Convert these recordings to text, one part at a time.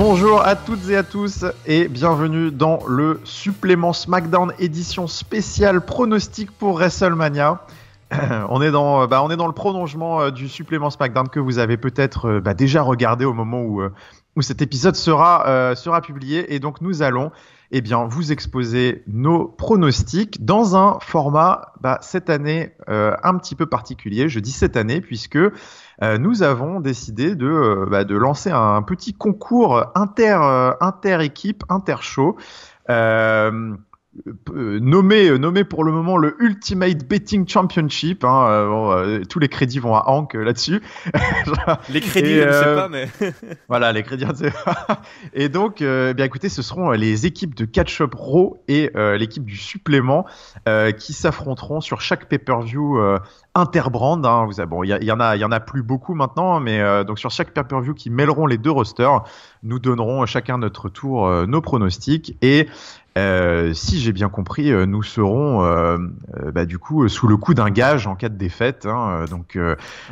Bonjour à toutes et à tous et bienvenue dans le supplément SmackDown édition spéciale pronostic pour WrestleMania. on, est dans, euh, bah, on est dans le prolongement euh, du supplément SmackDown que vous avez peut-être euh, bah, déjà regardé au moment où, où cet épisode sera, sera publié et donc nous allons eh bien, vous exposer nos pronostics dans un format bah, cette année un petit peu particulier. Je dis cette année puisque euh, nous avons décidé de, euh, bah, de lancer un, petit concours inter, euh, inter équipe, inter show. Euh, nommé, euh, nommé pour le moment le Ultimate Betting Championship. Hein, euh, tous les crédits vont à Hank là-dessus. les crédits, je sais pas, mais. voilà, les crédits, je ne Et donc, eh bien écoutez, ce seront les équipes de Catch Up Raw et l'équipe du supplément qui s'affronteront sur chaque pay-per-view interbrand. Hein. vous avez, bon, il y, en a, il y en a plus beaucoup maintenant, mais donc sur chaque pay-per-view qui mêleront les deux rosters, nous donnerons chacun notre tour nos pronostics et euh, si j'ai bien compris, euh, nous serons euh, bah, du coup sous le coup d'un gage en cas de défaite. Hein, donc,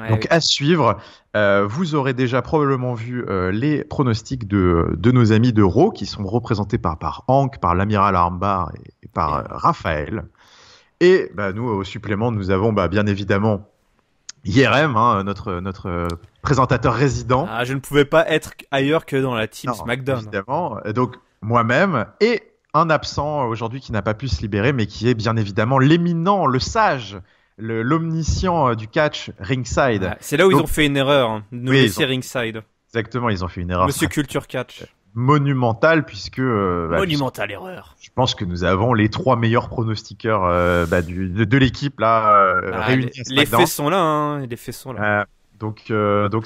donc à suivre. vous aurez déjà probablement vu les pronostics de, de, nos amis de Raw qui sont représentés par, par Hank, par l'amiral Armbar et, par Raphaël. Et bah, nous, au supplément, nous avons bah, bien évidemment IRM, hein, notre, notre présentateur résident. Ah, je ne pouvais pas être ailleurs que dans la team SmackDown. Évidemment. Donc moi-même et un absent euh, aujourd'hui qui n'a pas pu se libérer, mais qui est bien évidemment l'éminent, le sage, l'omniscient euh, du catch ringside. c'est là où ils ont fait une erreur, hein, nous laisser ringside. Exactement, ils ont fait une erreur. Monsieur Culture Catch. Monumental puisque. Euh, bah, Monumental erreur. Je pense que nous avons les trois meilleurs pronostiqueurs bah, de, l'équipe là bah, réunis. Hein, les, faits sont là, les faits sont là. donc, donc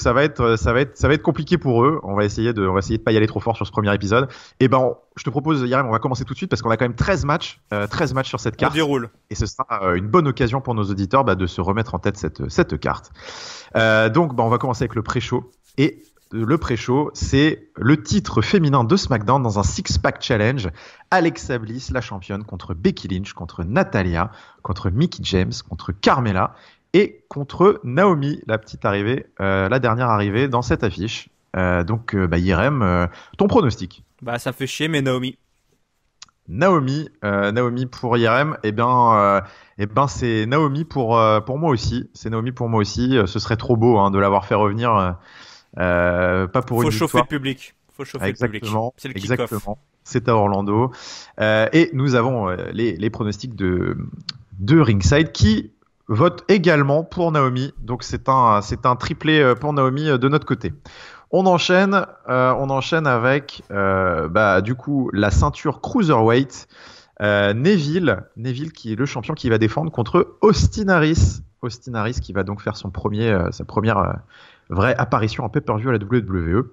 ça va être, ça va être, ça va être compliqué pour eux. On va essayer de, on va essayer de pas y aller trop fort sur ce premier épisode. Et eh ben, je te propose, Yarem, on va commencer tout de suite parce qu'on a quand même 13 matchs, 13 euh, sur cette carte. déroule. Et ce sera euh, une bonne occasion pour nos auditeurs bah, de se remettre en tête cette, carte. Euh, donc, bah, on va commencer avec le pré-show. Et le pré-show, c'est le titre féminin de SmackDown dans un six-pack challenge. Alexa Bliss, la championne, contre Becky Lynch, contre Natalia, contre Mickey James, contre Carmela et contre Naomi, la petite arrivée, euh, la dernière arrivée dans cette affiche. Euh, donc, euh, bah, ton pronostic Bah, ça fait chier, mais Naomi. Naomi, Naomi pour Irem, eh bien, et eh ben c'est Naomi pour pour moi aussi. C'est Naomi pour moi aussi. Ce serait trop beau hein, de l'avoir fait revenir, pas pour une victoire. Faut chauffer le public. Faut chauffer exactement, le public. C'est le Exactement. C'est à Orlando. et nous avons les, les pronostics de de Ringside qui vote également pour Naomi. Donc c'est un, c'est un triplé euh, pour Naomi euh, de notre côté. On enchaîne, euh, on enchaîne avec bah, du coup la ceinture cruiserweight. Neville, Neville qui est le champion qui va défendre contre Austin Harris. Austin Harris qui va donc faire son premier, sa première vraie apparition en pay-per-view à la WWE.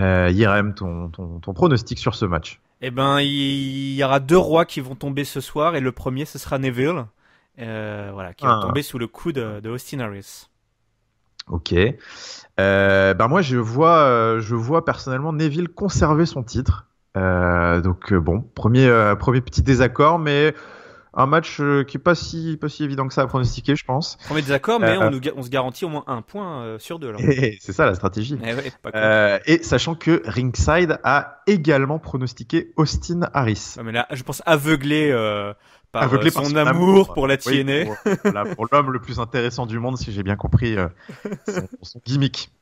Euh, Irem, ton, ton, pronostic sur ce match Eh ben, il y aura deux rois qui vont tomber ce soir et le premier ce sera Neville. Euh, voilà, qui est ah. tombé sous le coup de, Austin Harris. Ok. Euh, ben moi, je vois, euh, je vois personnellement Neville conserver son titre. donc bon, premier, premier petit désaccord, mais un match qui est pas si, pas évident que ça à pronostiquer, je pense. Premier désaccord, mais on, se garantit au moins un point sur deux. Eh, c'est ça la stratégie. Eh et, sachant que Ringside a également pronostiqué Austin Harris. mais là, je pense aveugler euh, par, son, amour, pour la tienne pour, l'homme le plus intéressant du monde, si j'ai bien compris euh, son, gimmick.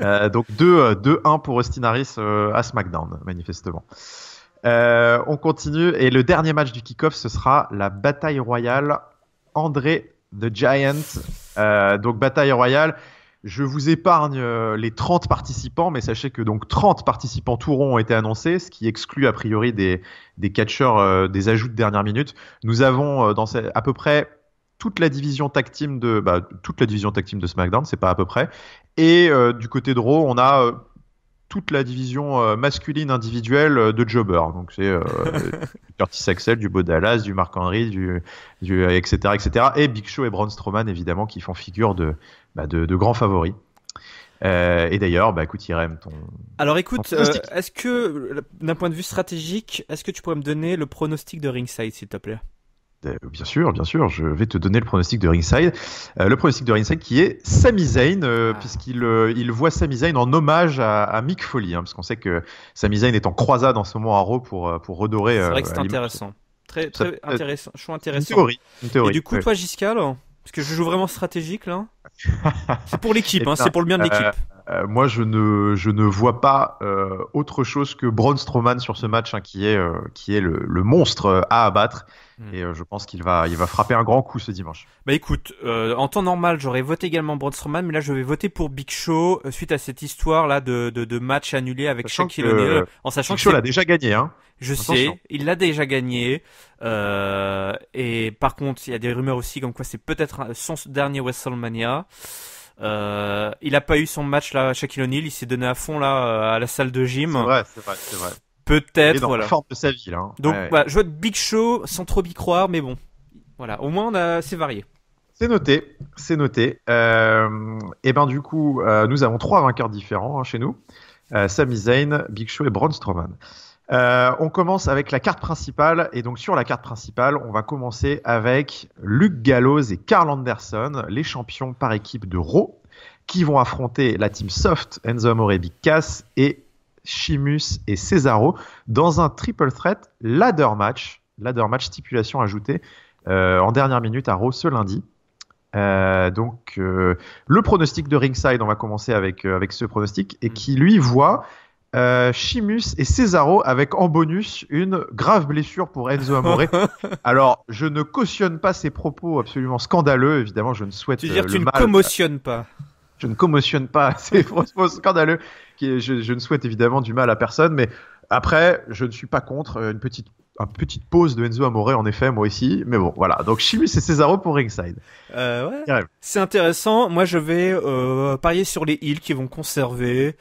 Euh, donc 2-1 pour Austin Harris à SmackDown, manifestement. on continue et le dernier match du kick-off, ce sera la bataille royale André the Giant. donc bataille royale je vous épargne euh, les 30 participants, mais sachez que donc 30 participants tout rond ont été annoncés, ce qui exclut a priori des, des catcheurs, euh, des ajouts de dernière minute. Nous avons euh, à peu près toute la division tag team de bah, toute la division de SmackDown, c'est pas à peu près. Et du côté de Raw, on a toute la division masculine individuelle de Jobber. Donc c'est Curtis Axel, du Dallas, du Mark Henry, etc., etc. Et Big Show et Braun Strowman évidemment qui font figure de, bah, de, grands favoris. Euh, et d'ailleurs, bah, écoute, Irem, ton. Alors écoute, euh, est-ce que, d'un point de vue stratégique, est-ce que tu pourrais me donner le pronostic de Ringside, s'il te plaît euh, Bien sûr, bien sûr, je vais te donner le pronostic de Ringside. le pronostic de Ringside qui est Sami Zayn, ah. puisqu'il il voit Sami Zayn en hommage à, Mick Foley, hein, parce qu'on sait que Sami Zayn est en croisade en ce moment à Raw pour, pour redorer. C'est vrai que c'est intéressant. Très, très intéressant. Choix intéressant. Une théorie. Et du coup, toi, Giscard est-ce que je joue vraiment stratégique là. c'est pour l'équipe, eh hein, c'est pour le bien de euh, l'équipe. Euh, moi, je ne, je ne vois pas euh, autre chose que Braun Strowman sur ce match, hein, qui est, qui est le, monstre à abattre. Hmm. Et euh, je pense qu'il va, il va frapper un grand coup ce dimanche. Bah écoute, euh, en temps normal, j'aurais voté également Braun Strowman, mais là, je vais voter pour Big Show euh, suite à cette histoire là de, match annulé avec Shaquille O'Neal, en sachant Big Show l'a déjà gagné. Hein. Je sais, il l'a déjà gagné. et par contre, il y a des rumeurs aussi comme quoi c'est peut-être son dernier WrestleMania. il a pas eu son match là, Shaquille O'Neal. Il s'est donné à fond là à la salle de gym. C'est vrai, c'est vrai, c'est vrai. Peut-être, voilà. La forme de sa vie, hein. Donc, voilà, je vois Big Show sans trop y croire, mais bon. Voilà, au moins, c'est varié. C'est noté, c'est noté. Euh, et ben du coup, euh, nous avons trois vainqueurs différents hein, chez nous. Euh, Sami Zayn, Big Show et Braun Strowman. Euh, on commence avec la carte principale et donc sur la carte principale, on va commencer avec Luke Gallows et Karl Anderson, les champions par équipe de Raw, qui vont affronter la team Soft, Enzo Amore, Big Cass et Chimus et Cesaro dans un triple threat ladder match, ladder match stipulation ajoutée euh, en dernière minute à Raw ce lundi. Euh, donc euh, le pronostic de Ringside, on va commencer avec, avec ce pronostic, et mm. qui lui voit Chimus et Cesaro avec en bonus une grave blessure pour Enzo Amore. Alors, je ne cautionne pas ces propos absolument scandaleux, évidemment, je ne souhaite Tu veux dire tu ne commotionnes pas je ne commotionne pas. C'est franchement scandaleux. Je, je, ne souhaite évidemment du mal à personne, mais après, je ne suis pas contre euh, une petite, petite pause de Enzo Amore, en effet, moi aussi. Mais bon, voilà. Donc, Chimus et Cesaro pour Ringside. Euh, C'est intéressant. Moi, je vais euh, parier sur les îles qui vont conserver.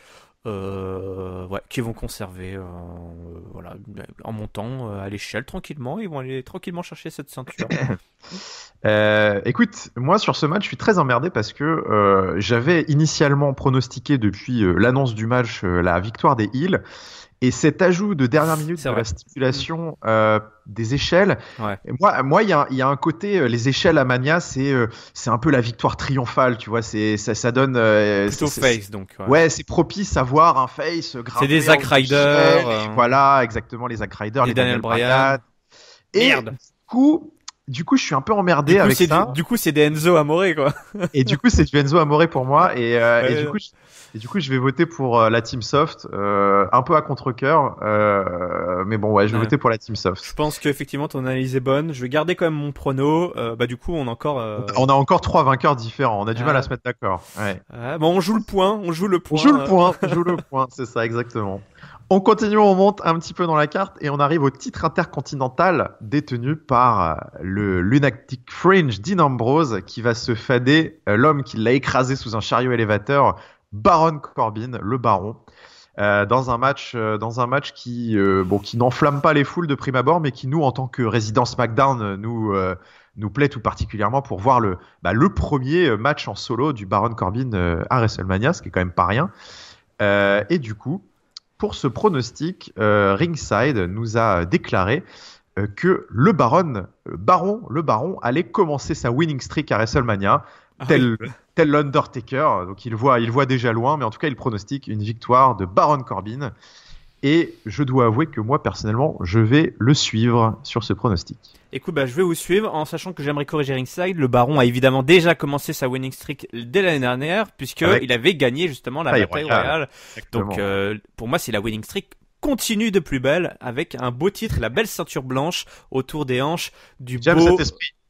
Euh, qui vont conserver euh, voilà, en montant euh, à l'échelle tranquillement. Ils vont aller tranquillement chercher cette ceinture. écoute, moi sur ce match, je suis très emmerdé parce que j'avais initialement pronostiqué depuis l'annonce du match la victoire des Heels. Et cet ajout de dernière minute de la stipulation euh, des échelles, moi, moi, il y, a, un côté, euh, les échelles à Mania, c'est euh, c'est un peu la victoire triomphale, tu vois. C'est ça, donne plutôt face donc. Ouais, c'est propice à voir un face. C'est des Zack Ryder. Voilà, exactement les Zack les, Daniel, Bryan. Et Merde. du coup, du coup, je suis un peu emmerdé avec ça. Du, coup, c'est des Enzo Amore quoi. et du coup, c'est du Enzo Amore pour moi. Et, euh, et, du coup, je, et, du coup, je vais voter pour euh, la Team Soft, euh, un peu à contre-coeur. mais bon, ouais, je vais voter pour la Team Soft. Je pense qu'effectivement, ton analyse est bonne. Je vais garder quand même mon prono. bah, du coup, on a encore. On a encore trois vainqueurs différents. On a du mal à ah. se mettre d'accord. Ouais. Ah, bon, on joue le point. On joue le point. On joue le point. on joue le point. C'est ça, exactement. On continue, on monte un petit peu dans la carte et on arrive au titre intercontinental détenu par euh, le lunatic fringe Dean Ambrose qui va se fader euh, l'homme qui l'a écrasé sous un chariot élévateur, Baron Corbin, le baron. Euh, dans un match, dans un match qui, bon, qui n'enflamme pas les foules de prime abord, mais qui nous, en tant que résident SmackDown, nous, nous plaît tout particulièrement pour voir le, bah, le premier match en solo du Baron Corbin à WrestleMania, ce qui est quand même pas rien. et du coup, pour ce pronostic, euh, Ringside nous a déclaré euh, que le baron, euh, baron, le baron allait commencer sa winning streak à WrestleMania, ah tel, l'Undertaker. Donc il voit, il voit déjà loin, mais en tout cas il pronostique une victoire de Baron Corbin. Et je dois avouer que moi, personnellement, je vais le suivre sur ce pronostic. Écoute, bah, je vais vous suivre en sachant que j'aimerais corriger Ringside. Le Baron a évidemment déjà commencé sa winning streak dès l'année dernière, puisqu'il il avait gagné justement la bataille royale. Donc, euh, pour moi, c'est la winning streak continue de plus belle avec un beau titre, la belle ceinture blanche autour des hanches du, beau,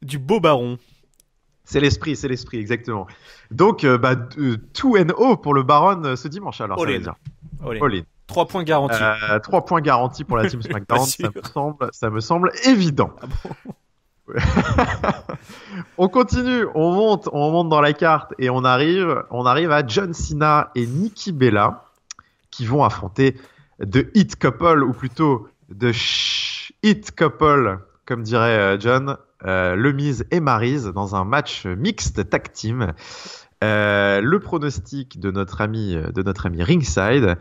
du beau Baron. C'est l'esprit, c'est l'esprit, exactement. Donc, euh, bah, 2 euh, 0 pour le Baron ce dimanche alors. ça veut dire. All Trois points garantis. Euh, trois points garantis pour la Team SmackDown, ça, me semble, évident. Ah on continue, on monte, on monte dans la carte et on arrive, on arrive à John Cena et Nikki Bella qui vont affronter de hit couple ou plutôt de hit couple comme dirait euh, John, euh, le Miz et Maryse dans un match mixte tag team. le pronostic de notre ami de notre ami Ringside,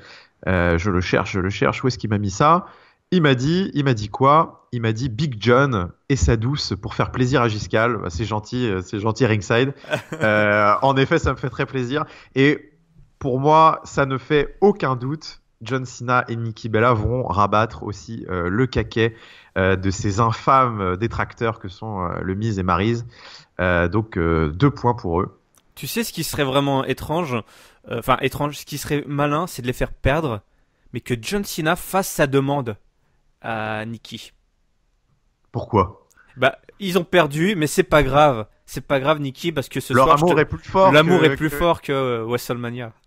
euh, je le cherche, je le cherche. Où est-ce qu'il m'a mis ça Il m'a dit, il m'a dit quoi Il m'a dit Big John et sa douce pour faire plaisir à Giscal. Bah, c'est gentil, euh, c'est gentil ringside. Euh, en effet, ça me fait très plaisir. Et pour moi, ça ne fait aucun doute. John Cena et Nikki Bella vont rabattre aussi le caquet de ces infâmes détracteurs que sont le Miz et Maryse. donc deux points pour eux. Tu sais ce qui serait vraiment étrange, euh, enfin étrange, ce qui serait malin, c'est de les faire perdre, mais que John Cena fasse sa demande à Nikki. Pourquoi Bah, ils ont perdu, mais c'est pas grave. C'est pas grave, Nikki, parce que ce Leur amour est plus fort. L'amour est plus fort que euh, WrestleMania.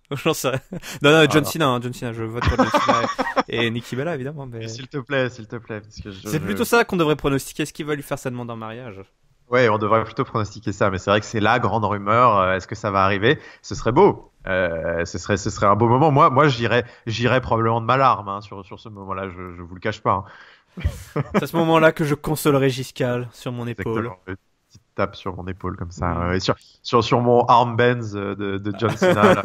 Non, non, John ah. Cena, hein, John Cena, je vote pour John Cena et, Nikki Bella évidemment. S'il te plaît, s'il te plaît, C'est plutôt ça qu'on devrait pronostiquer. Est-ce qu'il va lui faire sa demande en mariage Ouais, on devrait plutôt pronostiquer ça, mais c'est vrai que c'est la grande rumeur. Euh, est-ce que ça va arriver Ce serait beau. Euh, ce serait, ce serait un beau moment. Moi, moi, j'irais, probablement de ma larme hein, sur, ce moment-là. Je, je vous le cache pas. Hein. c'est à ce moment-là que je consolerai Giscal sur mon épaule. petite tape sur mon épaule comme ça, mm. euh, sur, sur, mon armband de, John Cena.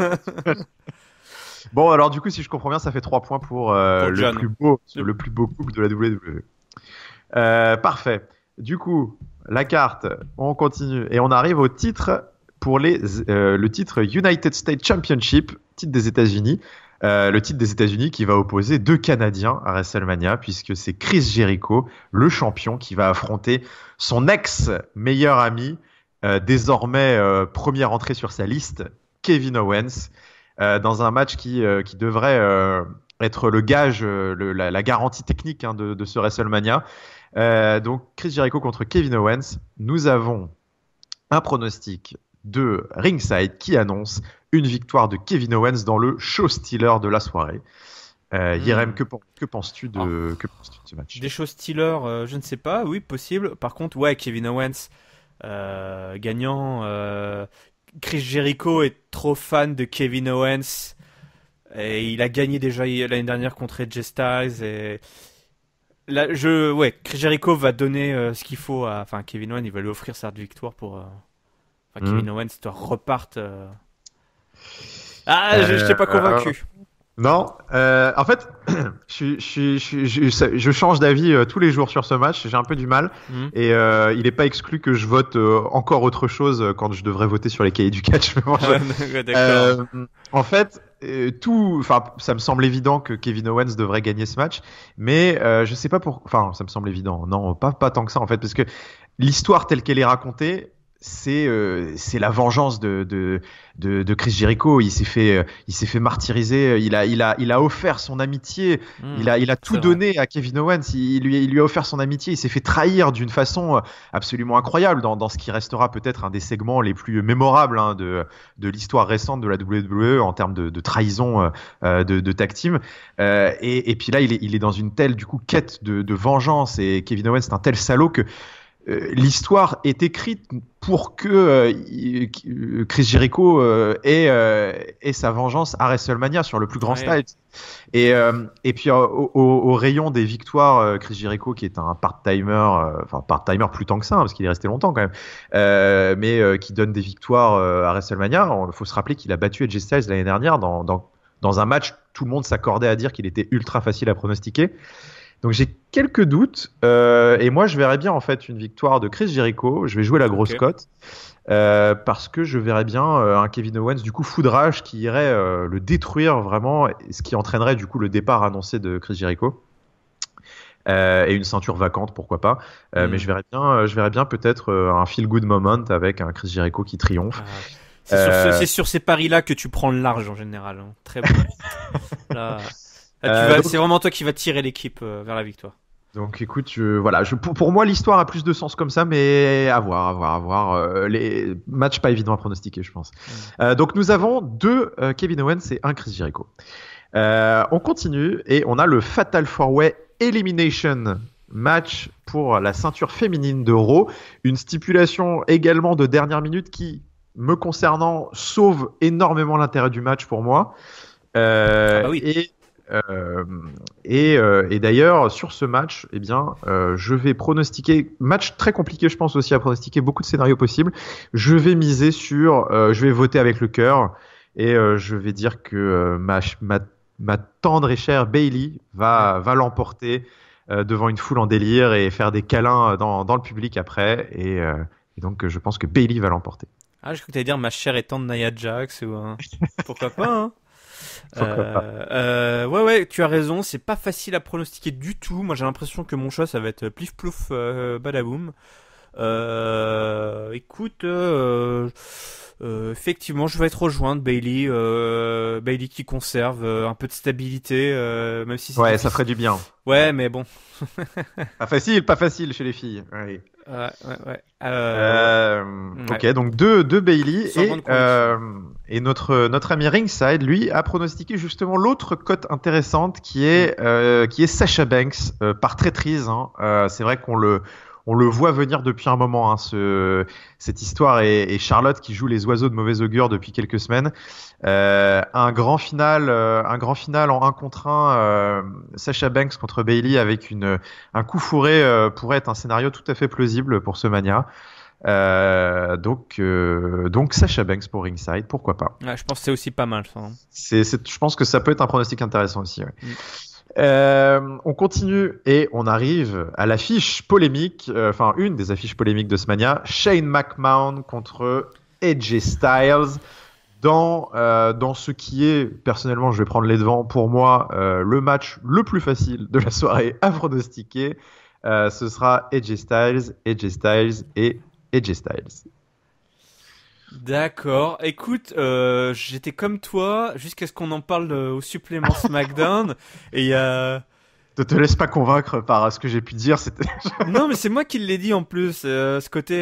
bon, alors du coup, si je comprends bien, ça fait trois points pour, le, plus beau, le plus beau couple de la WWE. parfait. Du coup, la carte, on continue et on arrive au titre pour les, euh, le titre United States Championship, titre des États-Unis. Euh, le titre des États-Unis qui va opposer deux Canadiens à WrestleMania, puisque c'est Chris Jericho, le champion, qui va affronter son ex-meilleur ami, euh, désormais première entrée sur sa liste, Kevin Owens, dans un match qui, qui devrait être le gage, euh, la, garantie technique hein, de, ce WrestleMania. Euh, donc Chris Jericho contre Kevin Owens. Nous avons un pronostic de Ringside qui annonce une victoire de Kevin Owens dans le show stealer de la soirée. Euh, Yerem, hmm. que, ah. que penses-tu de, ce match Des show stealers, euh, je ne sais pas, oui, possible. Par contre, ouais, Kevin Owens gagnant. Chris Jericho est trop fan de Kevin Owens. Et il a gagné déjà l'année dernière contre Edge Styles et là, je, ouais, Chris Jericho va donner euh, ce qu'il faut à, enfin, Kevin Owens, il va lui offrir sa victoire pour, euh, enfin, mm. Kevin Owens Tu reparte. Euh. Ah, je, t'ai pas convaincu. Non, en fait, je, change d'avis tous les jours sur ce match. J'ai un peu du mal mm. et il n'est pas exclu que je vote encore autre chose quand je devrais voter sur les cahiers du catch. Ah, en fait, euh, tout, enfin, ça me semble évident que Kevin Owens devrait gagner ce match, mais euh, je sais pas pourquoi. Enfin, ça me semble évident. Non, pas, pas tant que ça en fait, parce que l'histoire telle qu'elle est racontée, c'est euh, c'est la vengeance de, de, de, Chris Jericho. Il s'est fait euh, il s'est fait martyriser. Il a il a il a offert son amitié. Mmh, il a il a tout donné à Kevin Owens. Il, lui il lui a offert son amitié. Il s'est fait trahir d'une façon absolument incroyable dans, dans ce qui restera peut-être un des segments les plus mémorables hein, de de l'histoire récente de la WWE en termes de, de trahison euh, de, de tag team. et, et puis là il est il est dans une telle du coup quête de, de vengeance et Kevin Owens c'est un tel salaud que euh, l'histoire est écrite pour que euh, euh, Chris Jericho ait, sa vengeance à WrestleMania sur le plus grand stade. style. Et, puis au, rayon des victoires, Chris Jericho qui est un part-timer, enfin part-timer plus tant que ça, hein, parce qu'il est resté longtemps quand même, mais qui donne des victoires à WrestleMania, il faut se rappeler qu'il a battu Edge Styles l'année dernière dans, dans un match, tout le monde s'accordait à dire qu'il était ultra facile à pronostiquer. Donc j'ai quelques doutes. Euh, et moi, je verrais bien en fait une victoire de Chris Jericho. Je vais jouer la grosse cote. Euh, parce que je verrais bien euh, un Kevin Owens du coup foudrage qui irait le détruire vraiment, ce qui entraînerait du coup le départ annoncé de Chris Jericho. et une ceinture vacante, pourquoi pas. Hmm. Mais je verrais bien, je verrais bien peut-être un feel good moment avec un Chris Jericho qui triomphe. Ah, c'est sur, ces paris-là que tu prends le large en général. Hein. Très bon. Là... Ah, euh, c'est vraiment toi qui vas tirer l'équipe euh, vers la victoire. Donc écoute, voilà, pour, moi l'histoire a plus de sens comme ça, mais à voir, à voir, à voir. Euh, les matchs pas évidents à pronostiquer, je pense. donc nous avons deux Kevin Owens et un Chris Jericho. on continue et on a le Fatal Four Way Elimination match pour la ceinture féminine de Raw, une stipulation également de dernière minute qui, me concernant, sauve énormément l'intérêt du match pour moi. Ah bah oui. Euh, euh, et, d'ailleurs, sur ce match, eh bien, euh, je vais pronostiquer match très compliqué, je pense aussi à pronostiquer beaucoup de scénarios possibles. Je vais miser sur, je vais voter avec le cœur et je vais dire que ma, ma, tendre et chère Bailey va, va l'emporter devant une foule en délire et faire des câlins dans, le public après. Et, donc, je pense que Bailey va l'emporter. Ah, je croyais dire ma chère et tendre Naya Jax ou pourquoi pas. Hein Hein. Euh, euh, ouais, ouais, tu as raison, c'est pas facile à pronostiquer du tout. Moi, j'ai l'impression que mon choix, ça va être plif plouf euh, badaboum. Euh, écoute, euh, euh, effectivement, je vais être de Bailey, Bailey qui conserve un peu de stabilité, même si. Ouais, ça ferait du bien. Ouais, mais bon. pas facile, pas facile chez les filles. Ouais. ouais, ouais, Ok, donc deux, deux Bailey et, et notre, notre ami Ringside, lui, a pronostiqué justement l'autre cote intéressante qui est, mm. qui est Sasha Banks par traîtrise. Hein. C'est vrai qu'on le on le voit venir depuis un moment, hein, ce, cette histoire. Et, Charlotte qui joue les oiseaux de mauvais augure depuis quelques semaines. Euh, un grand final, euh, un grand final en 1 contre 1, euh, Sacha Banks contre Bailey avec une, un coup fourré pourrait être un scénario tout à fait plausible pour ce mania. donc, donc Sacha Banks pour Ringside, pourquoi pas. je pense que c'est aussi pas mal. Ça, hein. c'est, je pense que ça peut être un pronostic intéressant aussi. Mm. Euh, on continue et on arrive à l'affiche polémique, euh, enfin une des affiches polémiques de ce mania, Shane McMahon contre Edge Styles. Dans, euh, dans ce qui est, personnellement, je vais prendre les devants, pour moi, le match le plus facile de la soirée à pronostiquer, ce sera Edge Styles, Edge Styles et Edge Styles. D'accord. Écoute, euh, j'étais comme toi jusqu'à ce qu'on en parle euh, au supplément SmackDown. et euh, Ne te laisse pas convaincre par ce que j'ai pu dire. non, mais c'est moi qui l'ai dit en plus. ce côté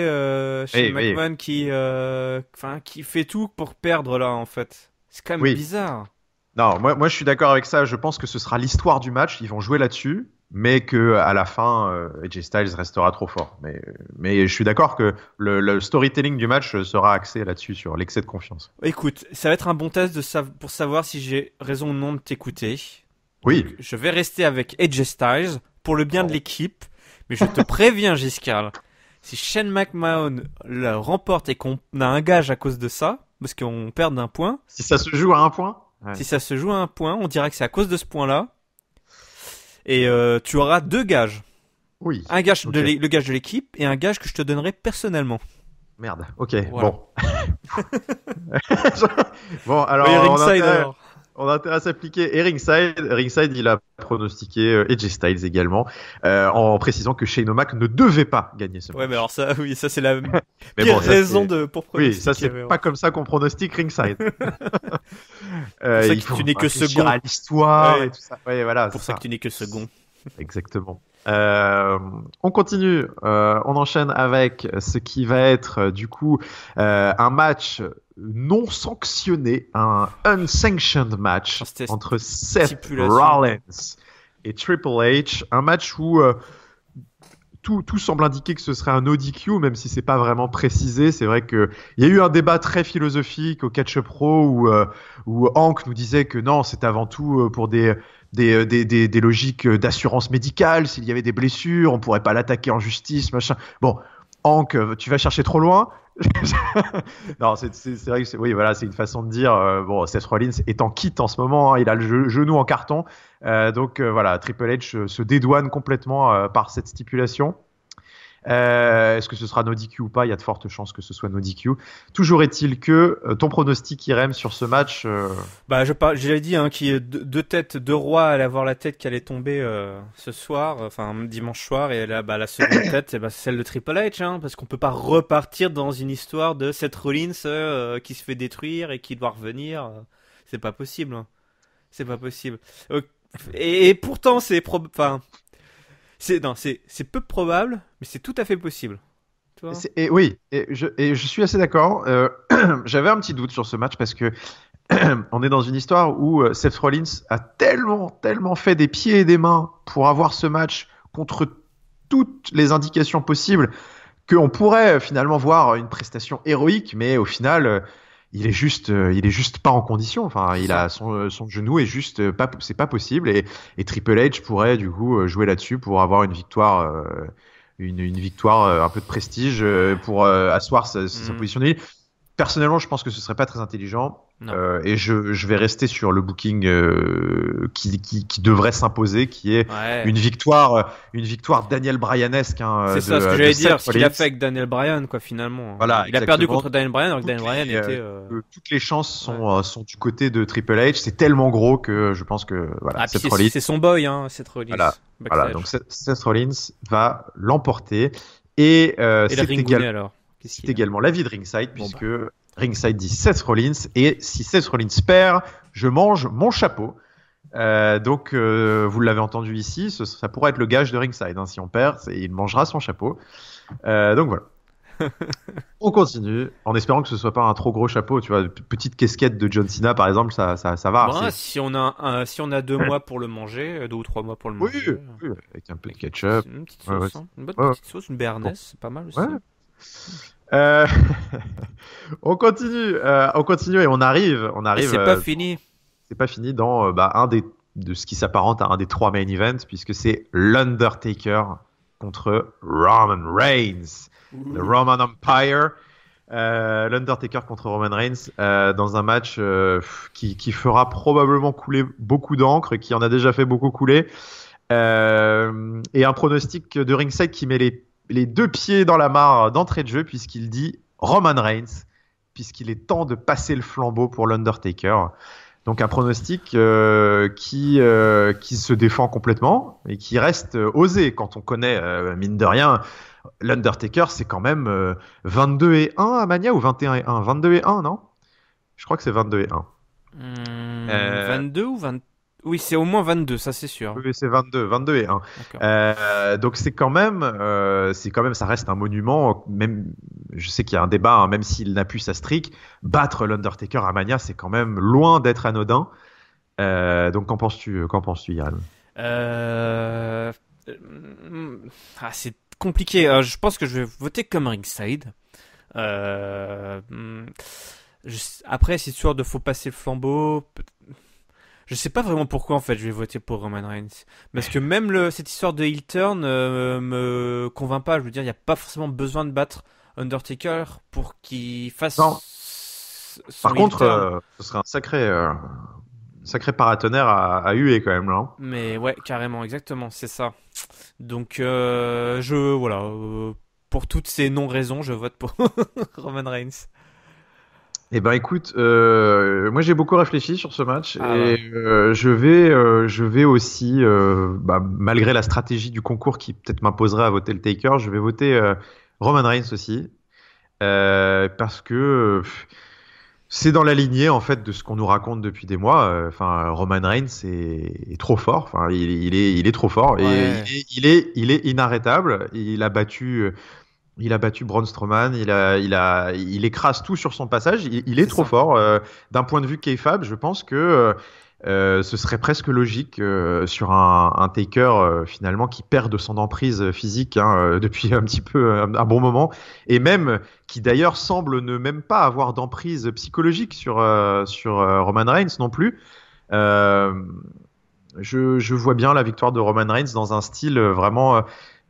chez McMahon qui, enfin, qui fait tout pour perdre là en fait. C'est quand même bizarre. Non, moi, moi je suis d'accord avec ça. Je pense que ce sera l'histoire du match. Ils vont jouer là-dessus mais que à la fin, Edge euh, AJ Styles restera trop fort. Mais, je suis d'accord que le, storytelling du match sera axé là-dessus, sur l'excès de confiance. Écoute, ça va être un bon test de pour savoir si j'ai raison ou non de t'écouter. Oui. je vais rester avec AJ Styles pour le bien de l'équipe, mais je te préviens, Giscard, si Shane McMahon le remporte et qu'on a un gage à cause de ça, parce qu'on perd d'un point. Si ça se joue à un point. Si ça se joue à un point, on dirait que c'est à cause de ce point-là et euh, tu auras deux gages. Oui. Un gage de le gage de l'équipe et un gage que je te donnerai personnellement. Merde. Ok. Bon. bon alors. on, a intérêt, on a à s'appliquer. Et Ringside, Ringside, il a pronostiqué et euh, Edge Styles également, euh, en précisant que Shane O'Mac ne devait pas gagner ce match. Ouais, mais alors ça, oui, ça c'est la raison de pour pronostiquer. Oui, ça c'est pas comme ça qu'on pronostique Ringside. Euh, c'est pour ça que tu n'es que second. À l'histoire et tout ça. pour ça, que tu n'es que second. Exactement. Euh, on continue, euh, on enchaîne avec ce qui va être du coup un match non sanctionné, un unsanctioned match ah, entre Seth Rollins et Triple H, un match où tout, semble indiquer que ce serait un ODQ, même si c'est pas vraiment précisé. C'est vrai qu'il y a eu un débat très philosophique au Catch Pro où, euh, Hank nous disait que non, c'est avant tout euh, pour euh, des, logiques d'assurance médicale. S'il y avait des blessures, on pourrait pas l'attaquer en justice, machin. Bon, Hank, euh, tu vas chercher trop loin. non, c'est vrai que voilà, c'est une façon de dire. bon, Seth Rollins est en kit en ce moment. Hein. il a le genou en carton. Euh, donc euh, voilà, Triple H se dédouane complètement euh, par cette stipulation. Est-ce que ce sera no DQ ou pas Il y a de fortes chances que ce soit no DQ. Toujours est-il que ton pronostic, Irem, sur ce match Bah, je par... dit hein, qui deux têtes, deux rois à avoir la tête qui allait tomber ce soir, enfin dimanche soir, et là, bah, la seconde tête, c'est bah, celle de Triple H, hein, parce qu'on peut pas repartir dans une histoire de Seth Rollins qui se fait détruire et qui doit revenir. C'est pas possible. Hein. C'est pas possible. Et, pourtant, c'est c'est non, c'est c'est peu probable, mais c'est tout à fait possible. et, oui, et je, suis assez d'accord. Euh, j'avais un petit doute sur ce match parce que on est dans une histoire où euh, Seth Rollins a tellement, tellement fait des pieds et des mains pour avoir ce match contre toutes les indications possibles qu'on pourrait euh, finalement voir une prestation héroïque, mais au final, il est juste, euh, il est juste pas en condition. Enfin, il a euh, son, genou est juste euh, pas, c'est pas possible. Et, Triple H pourrait du coup jouer là-dessus pour avoir une victoire, une, victoire un peu de prestige pour asseoir sa, mm. position de ville. Personnellement, je pense que ce serait pas très intelligent. Euh, et je, vais rester sur le booking euh, qui, devrait s'imposer, qui est une victoire, euh, une victoire Daniel Bryanesque. Hein, c'est ça ce que j'allais dire, ce qu'il a fait avec Daniel Bryan, quoi, finalement. il a perdu contre Daniel Bryan, alors Daniel Bryan était. Toutes les chances sont, du côté de Triple H. C'est tellement gros que je pense que voilà. Ah, Seth Rollins, c'est son boy, hein, Seth Rollins. Voilà, donc Seth Rollins va l'emporter et, c'est également, alors. c'est également l'avis de Ringside puisque bah. Ringside dit Seth Rollins. Et si Seth Rollins perd, je mange mon chapeau. Euh, donc, euh, vous l'avez entendu ici, ça pourrait être le gage de Ringside. Hein. Si on perd, il mangera son chapeau. Euh, donc voilà. on continue en espérant que ce soit pas un trop gros chapeau. Tu vois, petite casquette de John Cena par exemple, ça, va. Bah, si, on a si on a deux mois pour le manger, deux ou trois mois pour le manger. Oui, avec un peu de ketchup. Hein. Une petite sauce, une béarnaise, c'est pas mal aussi. Euh, on continue, euh, on continue et on arrive, on arrive. C'est pas euh, fini. C'est pas fini dans bah, un des de ce qui s'apparente à un des trois main events puisque c'est l'Undertaker contre Roman Reigns, le Roman Empire. L'Undertaker contre Roman Reigns dans un match qui, fera probablement couler beaucoup d'encre, qui en a déjà fait beaucoup couler. et un pronostic de ringside qui met les les deux pieds dans la mare d'entrée de jeu puisqu'il dit Roman Reigns, puisqu'il est temps de passer le flambeau pour l'Undertaker. Donc un pronostic euh, qui, euh, qui se défend complètement et qui reste euh, osé quand on connaît, mine de rien, l'Undertaker, c'est quand même 22 et 1 à Mania ou 21 et 1 22 et 1, non Je crois que c'est 22 et 1. 22 hmm, ou 21 oui, c'est au moins 22, ça c'est sûr. Oui, c'est 22, 22 et 1. Euh, donc c'est quand même, euh, c'est quand même, ça reste un monument. Même, je sais qu'il y a un débat, hein, même s'il n'a plus sa streak, battre l'Undertaker à Mania, c'est quand même loin d'être anodin. Euh, donc qu'en penses-tu, qu'en penses-tu, Yann ah, c'est compliqué. je pense que je vais voter comme Ringside. Hmm, après, c'est sûr de faut passer le flambeau. Je sais pas vraiment pourquoi en fait je vais voter pour Roman Reigns. Parce que même cette histoire de heel turn euh, me convainc pas. Je veux dire, il n'y a pas forcément besoin de battre Undertaker pour qu'il fasse. Par contre, euh, ce serait un sacré, euh, sacré paratonnerre à, à, huer quand même là. Hein. Mais ouais, carrément, exactement, c'est ça. Donc je voilà, pour toutes ces non raisons, je vote pour Roman Reigns. Eh ben écoute, euh, moi j'ai beaucoup réfléchi sur ce match ah et euh, je vais, euh, je vais aussi, bah, malgré la stratégie du concours qui peut-être m'imposerait à voter le Taker, je vais voter Roman Reigns aussi parce que c'est dans la lignée en fait de ce qu'on nous raconte depuis des mois. Enfin, Roman Reigns est, trop fort. Enfin, il, est, il est trop fort et il, est, il est inarrêtable. Il a battu il a battu Braun Strowman, il, a, il, a, il écrase tout sur son passage, il, est, trop fort. Euh, d'un point de vue KFAB, je pense que euh, euh, ce serait presque logique sur un, taker finalement qui perd de son emprise physique hein, depuis un petit peu un, bon moment, et même qui d'ailleurs semble ne même pas avoir d'emprise psychologique sur, sur Roman Reigns non plus. Je, je, vois bien la victoire de Roman Reigns dans un style vraiment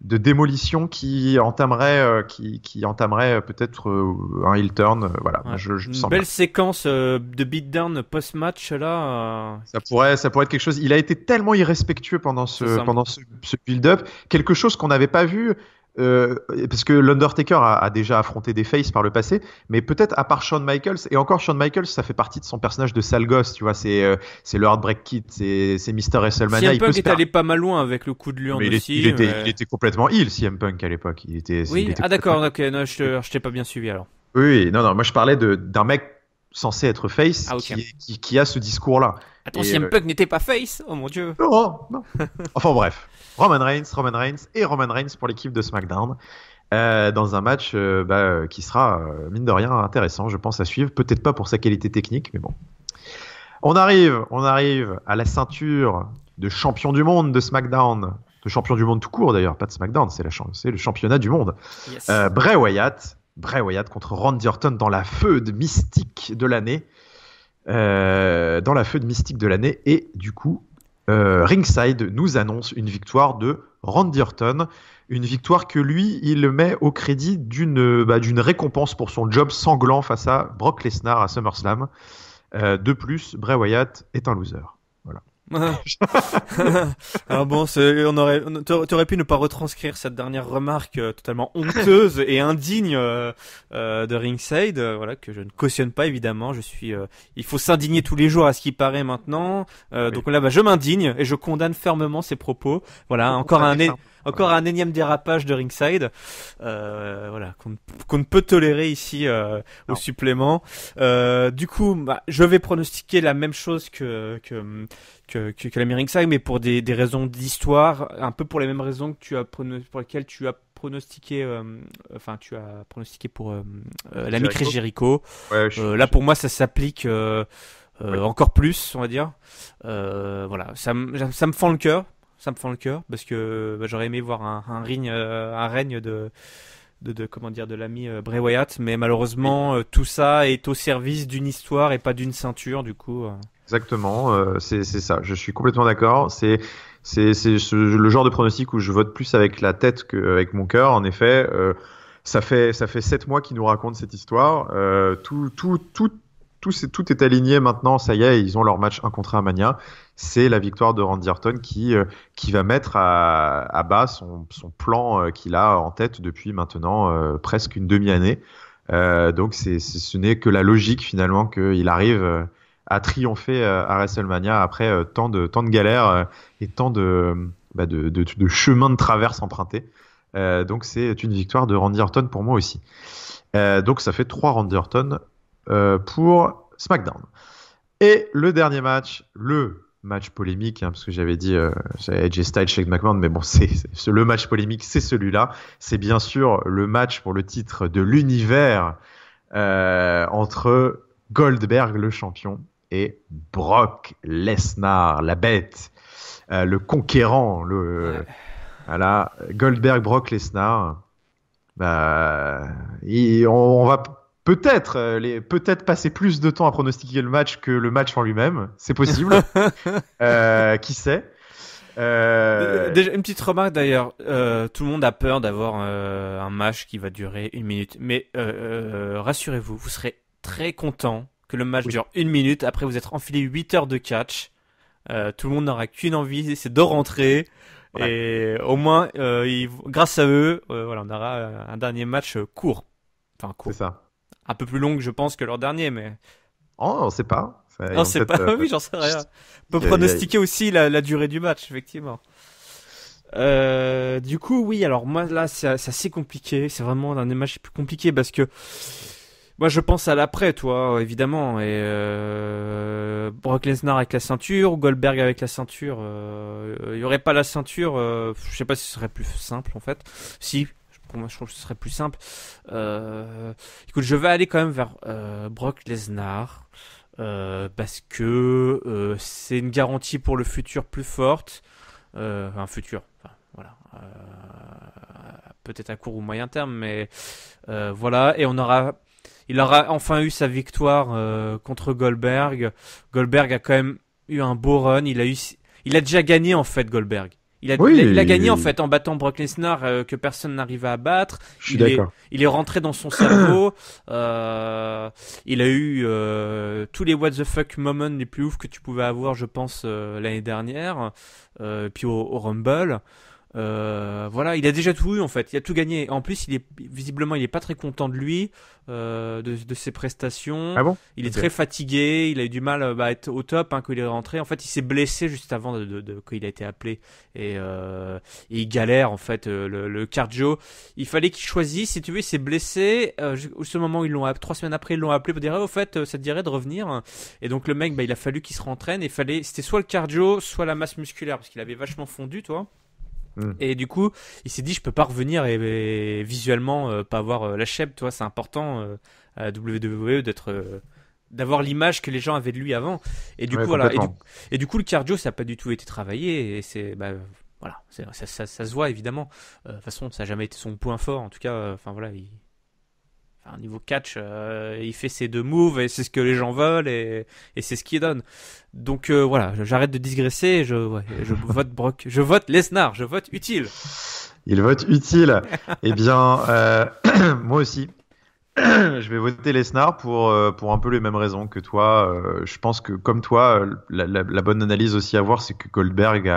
de démolition qui entamerait, euh, qui, qui, entamerait euh, peut-être euh, un heel turn. Euh, voilà, je, je me sens une belle séquence de beatdown post-match là. Ça pourrait, ça pourrait être quelque chose. Il a été tellement irrespectueux pendant ce, pendant ce, ce build-up, quelque chose qu'on n'avait pas vu. Euh, parce que l'Undertaker a, déjà affronté des faces par le passé, mais peut-être à part Shawn Michaels, et encore Shawn Michaels, ça fait partie de son personnage de sale gosse, tu vois, c'est euh, le Heartbreak Kid, c'est c'est Mister WrestleMania. CM Punk est allé pas mal loin avec le coup de lion aussi. Il, était, mais... il était complètement heal, CM Punk à l'époque. Il était. Oui, ah d'accord, non, je, je t'ai pas bien suivi alors. Oui, non, non, moi je parlais d'un mec censé être face ah, qui a ce discours-là. Attends, CM Punk euh, n'était pas face Oh mon dieu Non, non. Enfin bref, Roman Reigns, Roman Reigns et Roman Reigns pour l'équipe de SmackDown. Euh, dans un match euh, bah, qui sera, mine de rien, intéressant, je pense, à suivre. Peut-être pas pour sa qualité technique, mais bon. On arrive, on arrive à la ceinture de champion du monde de SmackDown. De champion du monde tout court, d'ailleurs, pas de SmackDown, c'est, la c'est le championnat du monde. Bray Wyatt. Bray Wyatt contre Randy Orton dans la feu mystique de l'année. Euh, dans la feu de mystique de l'année. Et du coup, euh, Ringside nous annonce une victoire de Randy Orton. Une victoire que lui, il met au crédit d'une bah, récompense pour son job sanglant face à Brock Lesnar à SummerSlam. Euh, de plus, Bray Wyatt est un loser. Alors ah bon, on aurait, aurais pu ne pas retranscrire cette dernière remarque euh, totalement honteuse et indigne euh, euh, de Ringside, voilà que je ne cautionne pas évidemment. Je suis, il faut s'indigner tous les jours à ce qui paraît maintenant. Donc là, bah, je m'indigne et je condamne fermement ces propos. Voilà, encore un, encore un énième dérapage de Ringside, euh, voilà, qu'on ne peut tolérer ici euh, au supplément. Euh, du coup, bah, je vais pronostiquer la même chose que que que, que, l'ami Ringside, mais pour des, des raisons d'histoire, un peu pour les mêmes raisons que tu as pour lesquelles tu as pronostiqué, enfin tu as pronostiqué pour la euh, l'ami Jericho. là pour moi ça s'applique encore plus, on va dire. voilà, ça, ça me fend le cœur ça me fend le cœur parce que bah, j'aurais aimé voir un, règne, euh, règne de, de, comment dire de l'ami euh, Bray Wyatt, mais malheureusement euh, tout ça est au service d'une histoire et pas d'une ceinture du coup. Euh. Exactement, c'est ça. Je suis complètement d'accord. C'est c'est le genre de pronostic où je vote plus avec la tête qu'avec mon cœur. En effet, ça fait ça fait sept mois qu'ils nous racontent cette histoire. tout tout tout tout, tout est aligné maintenant, ça y est, ils ont leur match 1 contre 1 Mania. C'est la victoire de Randy Orton qui, euh, qui va mettre à, bas son, plan euh, qu'il a en tête depuis maintenant euh, presque une demi-année. donc c'est, ce n'est que la logique finalement qu'il arrive à triompher à WrestleMania après tant, de, tant de galères et tant de, bah, de, de, de chemins de traverse empruntés. donc c'est une victoire de Randy Orton pour moi aussi. donc ça fait 3 Randy Orton euh, pour SmackDown. Et le dernier match, le match polémique, hein, parce que j'avais dit euh, AJ Styles chez McMahon, mais bon, c'est le match polémique, c'est celui-là. C'est bien sûr le match pour le titre de l'univers euh, entre Goldberg, le champion, et Brock Lesnar, la bête, euh, le conquérant. Le, Voilà, Goldberg, Brock Lesnar. Bah, on va peut-être euh, les peut-être passer plus de temps à pronostiquer le match que le match en lui-même, c'est possible. euh, qui sait euh... Déjà, une petite remarque d'ailleurs, euh, tout le monde a peur d'avoir euh, un match qui va durer une minute, mais euh, rassurez-vous, vous serez très content que le match dure une minute. Après, vous être enfilé 8 heures de catch. tout le monde n'aura qu'une envie, c'est de rentrer. Et au moins, ils, grâce à eux, voilà, on aura un dernier match court. Enfin, court. C'est ça un peu plus longue, je pense, que leur dernier, mais. Oh, on sait pas. On ne sait pas, euh, oui, j'en sais rien. On peut pronostiquer aussi la, durée du match, effectivement. Euh, du coup, oui, alors moi, là, c'est assez compliqué. C'est vraiment un des matchs les plus compliqués parce que. Moi, je pense à l'après, toi, évidemment. Et euh, Brock Lesnar avec la ceinture, Goldberg avec la ceinture. Il n'y aurait pas la ceinture. je je sais pas si ce serait plus simple, en fait. Si, moi je trouve que ce serait plus simple. Euh, écoute, je vais aller quand même vers euh, Brock Lesnar euh, parce que c'est une garantie pour le futur plus forte, un futur, voilà, peut-être à court ou moyen terme, mais voilà, et on aura il aura enfin eu sa victoire contre Goldberg. Goldberg a quand même eu un beau run. Il a eu, il a déjà gagné en fait Goldberg. Il a, gagné en fait en battant Brock Lesnar euh, que personne n'arrivait à battre. il est rentré dans son cerveau. Euh, il a eu euh, tous les what the fuck moments les plus ouf que tu pouvais avoir, je pense, l'année dernière. puis au Rumble. Euh, voilà, il a déjà tout eu en fait, il a tout gagné. En plus, il est visiblement, il est pas très content de lui, euh, de, ses prestations. Ah il est très fatigué, il a eu du mal euh, bah, à être au top hein, quand il est rentré. En fait, il s'est blessé juste avant de, de, il qu'il a été appelé et, il galère en fait le, cardio. Il fallait qu'il choisisse. Si tu veux, il s'est blessé. au ce moment, où ils l'ont trois semaines après, ils l'ont appelé pour dire eh, au fait, ça te dirait de revenir. Et donc le mec, bah, il a fallu qu'il se rentraîne. Et fallait, c'était soit le cardio, soit la masse musculaire parce qu'il avait vachement fondu, toi. Hmm. Et du coup, il s'est dit, je peux pas revenir et, visuellement euh, pas avoir euh, la chèvre, tu vois, c'est important euh, à WWE d'être, d'avoir l'image que les gens avaient de lui avant. Et du coup, Et du, coup, le cardio, ça n'a pas du tout été travaillé et c'est, bah, voilà, ça, ça, se voit évidemment. de toute façon, ça n'a jamais été son point fort. En tout cas, enfin voilà, niveau catch, euh, il fait ses deux moves et c'est ce que les gens veulent et, c'est ce qu'il donne. Donc euh, voilà, j'arrête de digresser. je, vote Brock, je vote Lesnar, je vote utile. Il vote utile. eh bien, euh, moi aussi. je vais voter Lesnar pour, pour un peu les mêmes raisons que toi. je pense que, comme toi, la, bonne analyse aussi à voir, c'est que Goldberg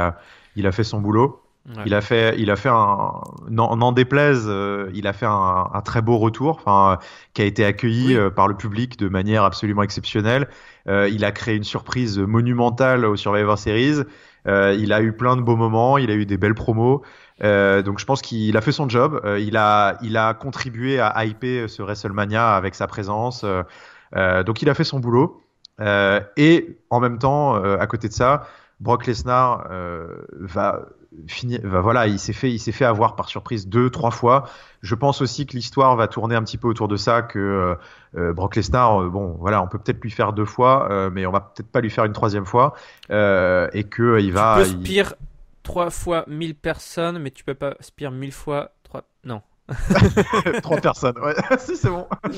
il a fait son boulot. Il a fait, il a fait un, n'en déplaise, euh, il a fait un, un très beau retour, enfin, qui a été accueilli euh, par le public de manière absolument exceptionnelle. Euh, il a créé une surprise monumentale au Survivor Series. il a eu plein de beaux moments, il a eu des belles promos. donc je pense qu'il a fait son job. il a, il a contribué à hyper ce WrestleMania avec sa présence. donc il a fait son boulot. et en même temps, à côté de ça, Brock Lesnar euh, va finir. Va, voilà, il s'est fait, il s'est fait avoir par surprise deux, trois fois. Je pense aussi que l'histoire va tourner un petit peu autour de ça, que euh, euh, Brock Lesnar, bon, voilà, on peut peut-être lui faire deux fois, mais on va peut-être pas lui faire une troisième fois, et que il va. Tu peux trois fois mille personnes, mais tu peux pas spire mille fois trois. Non, Trois personnes, ouais. si c'est bon.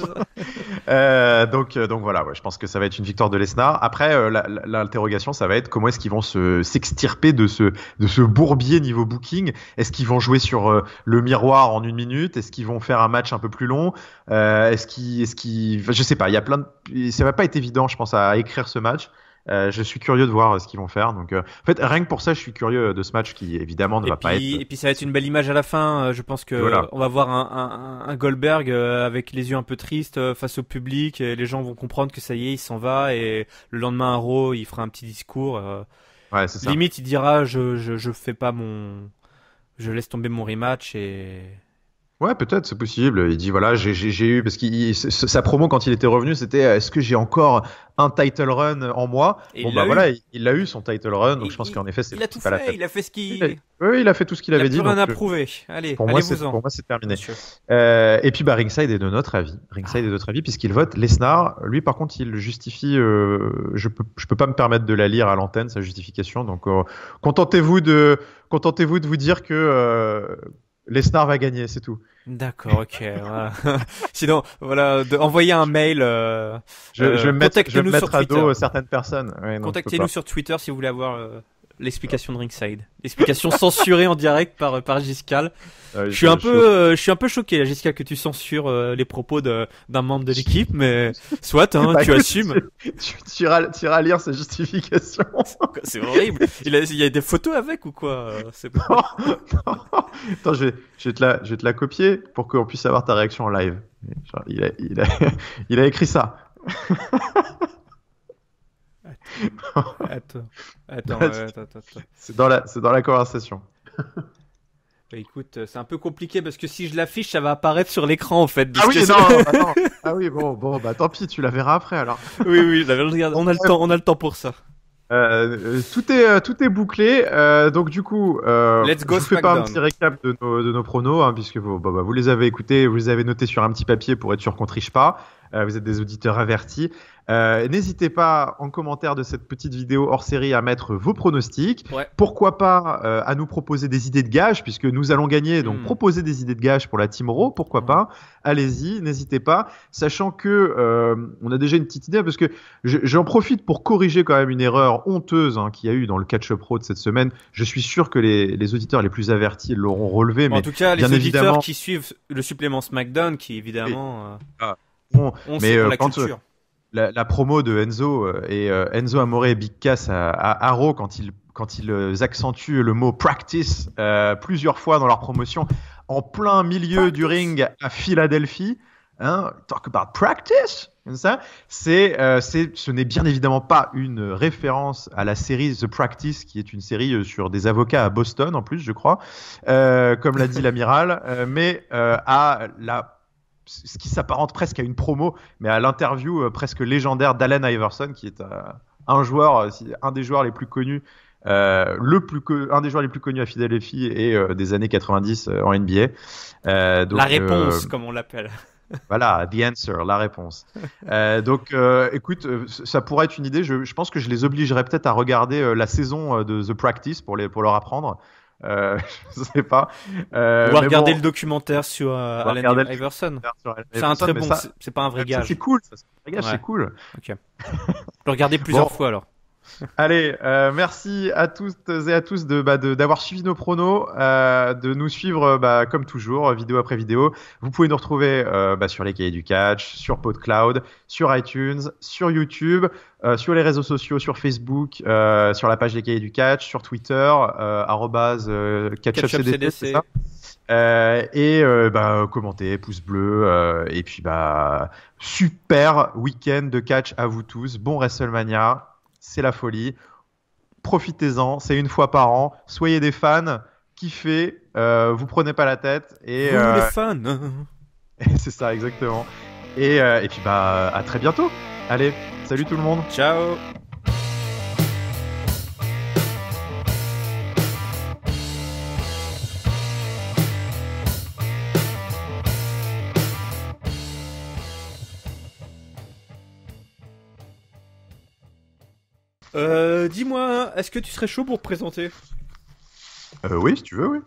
Euh, donc, euh, donc voilà, ouais, je pense que ça va être une victoire de Lesnar. Après, euh, l'interrogation, ça va être comment est-ce qu'ils vont se s'extirper de ce de ce bourbier niveau booking. Est-ce qu'ils vont jouer sur le miroir en une minute Est-ce qu'ils vont faire un match un peu plus long Est-ce qu'ils, est-ce je sais pas. Il y a plein de, ça va pas être évident, je pense, à écrire ce match. Euh, je suis curieux de voir euh, ce qu'ils vont faire. Donc, euh, en fait, rien que pour ça, je suis curieux de ce match qui évidemment ne va pas être. Et puis ça va être une belle image à la fin. Je pense que on va voir un, un, Goldberg avec les yeux un peu tristes face au public. les gens vont comprendre que ça y est, il s'en va. Et le lendemain, un Raw, il fera un petit discours. Ouais, Limite, il dira, je, je, je fais pas mon, je laisse tomber mon rematch et Ouais, peut-être, c'est possible. Il dit voilà, j'ai eu parce que sa promo quand il était revenu, c'était euh, est-ce que j'ai encore un title run en moi Bon bah voilà, il l'a eu son title run, donc je pense qu'en effet, c'est il a tout fait, il a fait ce qu'il, oui, il a fait tout ce qu'il avait dit. rien à euh, prouver. Allez, pour moi, pour moi, c'est terminé. Euh, et puis bah Ringside est de notre avis. Ringside ah. est de notre avis puisqu'il vote Lesnar. Lui, par contre, il justifie. je peux, je peux pas me permettre de la lire à l'antenne sa justification. Donc contentez-vous de, contentez-vous de vous dire que les stars va gagner, c'est tout. D'accord, ok. Sinon, voilà, de, envoyez un mail. Euh, je, je, vais euh, mettre, je vais à certaines personnes. Contactez-nous sur Twitter si vous voulez avoir euh, l'explication de Ringside. L'explication censurée en direct par, euh, par Giscal. je, suis un peu, euh, je suis un peu choqué, Giscal, que tu censures euh, les propos d'un membre de l'équipe, mais soit, hein, bah, tu assumes. Tu, iras, lire sa justification. C'est horrible. Il, a, il, y a des photos avec ou quoi C'est Attends, je vais, je, te la, je te la copier pour qu'on puisse avoir ta réaction en live. il, a, il, a, il a écrit ça. attends, attends, attends, C'est dans, la, dans la conversation. Bah écoute, euh, c'est un peu compliqué parce que si je l'affiche, ça va apparaître sur l'écran en fait. Ah oui, non, bah Ah oui, bon, bon, bah tant pis, tu la verras après alors. oui, oui, on a le temps, on a le temps pour ça. Euh, euh, tout est tout est bouclé. donc du coup, je fais pas un petit récap de nos, de nos pronos, hein, puisque vous, bah, bah, vous les avez écoutés, vous les avez notés sur un petit papier pour être sûr qu'on triche pas. Euh, vous êtes des auditeurs avertis. Euh, n'hésitez pas en commentaire de cette petite vidéo hors série à mettre vos pronostics. Pourquoi pas euh, à nous proposer des idées de gages, puisque nous allons gagner. Donc, hmm. proposer des idées de gages pour la Team Raw, pourquoi hmm. pas Allez-y, n'hésitez pas. Sachant que on a déjà une petite idée, parce que j'en profite pour corriger quand même une erreur honteuse hein, qu'il y a eu dans le catch-up de cette semaine. Je suis sûr que les, auditeurs les plus avertis l'auront relevé. en tout cas, les auditeurs qui suivent le supplément SmackDown, qui évidemment. Ah mais euh, euh, la promo de Enzo euh, et Enzo Amore et Big Cass à, Arrow quand ils quand ils accentuent le mot practice plusieurs fois dans leur promotion, en plein milieu du ring à Philadelphie. Hein, talk about practice, ça. C'est, ce n'est bien évidemment pas une référence à la série The Practice, qui est une série sur des avocats à Boston, en plus, je crois, comme l'a dit l'amiral, mais à la ce qui s'apparente presque à une promo, mais à l'interview euh, presque légendaire d'Allen Iverson, qui est euh, un joueur, euh, un des joueurs les plus connus, le plus un des joueurs les plus connus à Philadelphie et des années 90 en NBA. la réponse, comme on l'appelle. voilà, the answer, la réponse. donc, écoute, ça pourrait être une idée. Je, je, pense que je les obligerai peut-être à regarder la saison de The Practice pour, les, pour leur apprendre. Euh, je sais pas. Euh, on va regarder le documentaire sur euh, Allen Iverson. C'est un très bon. C'est pas un vrai gage. C'est cool. C'est cool. Ok. le regarder plusieurs fois alors. Allez, euh, merci à toutes et à tous de bah, d'avoir suivi nos pronos, euh, de nous suivre bah, comme toujours, vidéo après vidéo. Vous pouvez nous retrouver euh, bah, sur les cahiers du catch, sur PodCloud, sur iTunes, sur YouTube, sur les réseaux sociaux, sur Facebook, sur la page des cahiers du catch, sur Twitter, arrobase catchupcdc. Euh, et commenter bah, pouce bleu, et puis bah super week-end de catch à vous tous. Bon WrestleMania c'est la folie. Profitez-en, c'est une fois par an. Soyez des fans, kiffez, euh, vous prenez pas la tête. Et, vous les euh, fans C'est ça, exactement. Et, euh, et puis, bah, à très bientôt. Allez, salut tout le monde. Ciao Euh, Dis-moi, est-ce que tu serais chaud pour présenter euh, Oui, si tu veux, oui.